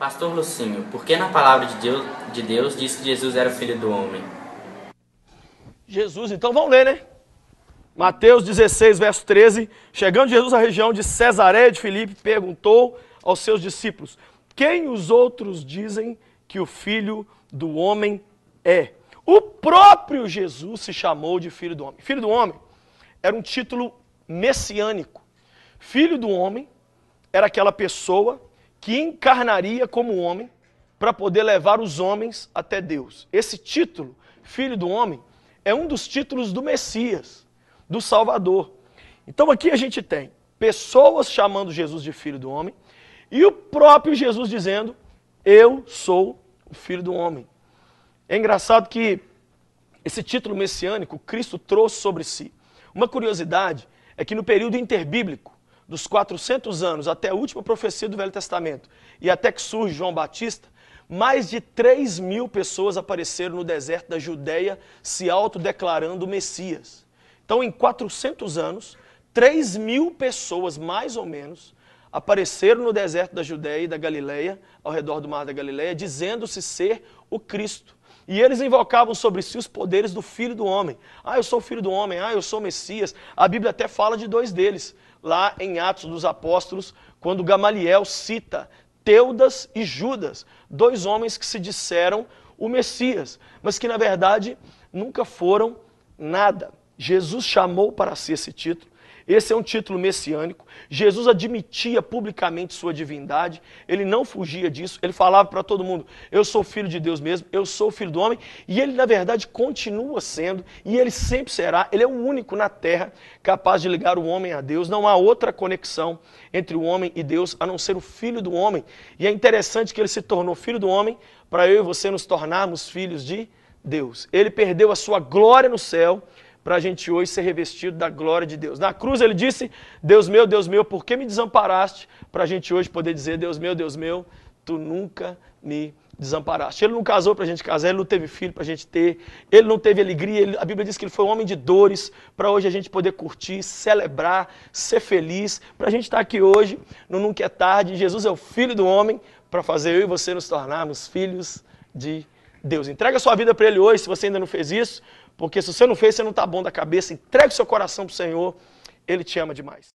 Pastor Lucinho, por que na palavra de Deus, de Deus diz que Jesus era o filho do homem? Jesus, então vamos ler, né? Mateus 16, verso 13. Chegando Jesus à região de Cesareia de Filipe, perguntou aos seus discípulos: Quem os outros dizem que o filho do homem é? O próprio Jesus se chamou de filho do homem. Filho do homem era um título messiânico. Filho do homem era aquela pessoa que encarnaria como homem para poder levar os homens até Deus. Esse título, Filho do Homem, é um dos títulos do Messias, do Salvador. Então aqui a gente tem pessoas chamando Jesus de Filho do Homem e o próprio Jesus dizendo: Eu sou o Filho do Homem. É engraçado que esse título messiânico Cristo trouxe sobre si. Uma curiosidade é que no período interbíblico, dos 400 anos até a última profecia do Velho Testamento e até que surge João Batista, mais de 3 mil pessoas apareceram no deserto da Judéia se autodeclarando Messias. Então, em 400 anos, 3 mil pessoas, mais ou menos, apareceram no deserto da Judéia e da Galileia, ao redor do mar da Galileia, dizendo-se ser o Cristo. E eles invocavam sobre si os poderes do filho do homem. Ah, eu sou filho do homem, ah, eu sou Messias. A Bíblia até fala de dois deles, lá em Atos dos Apóstolos, quando Gamaliel cita Teudas e Judas, dois homens que se disseram o Messias, mas que na verdade nunca foram nada. Jesus chamou para si esse título esse é um título messiânico. Jesus admitia publicamente sua divindade, ele não fugia disso, ele falava para todo mundo: Eu sou filho de Deus mesmo, eu sou filho do homem, e ele, na verdade, continua sendo, e ele sempre será. Ele é o único na terra capaz de ligar o homem a Deus. Não há outra conexão entre o homem e Deus a não ser o filho do homem. E é interessante que ele se tornou filho do homem para eu e você nos tornarmos filhos de Deus. Ele perdeu a sua glória no céu para a gente hoje ser revestido da glória de Deus. Na cruz ele disse: Deus meu, Deus meu, por que me desamparaste? Para a gente hoje poder dizer: Deus meu, Deus meu, tu nunca me desamparaste. Ele não casou para a gente casar, ele não teve filho para a gente ter, ele não teve alegria. Ele, a Bíblia diz que ele foi um homem de dores para hoje a gente poder curtir, celebrar, ser feliz. Para a gente estar tá aqui hoje, no Nunca é Tarde, Jesus é o filho do homem para fazer eu e você nos tornarmos filhos de Deus. Entrega sua vida para Ele hoje, se você ainda não fez isso. Porque se você não fez, você não está bom da cabeça. Entregue seu coração para o Senhor, Ele te ama demais.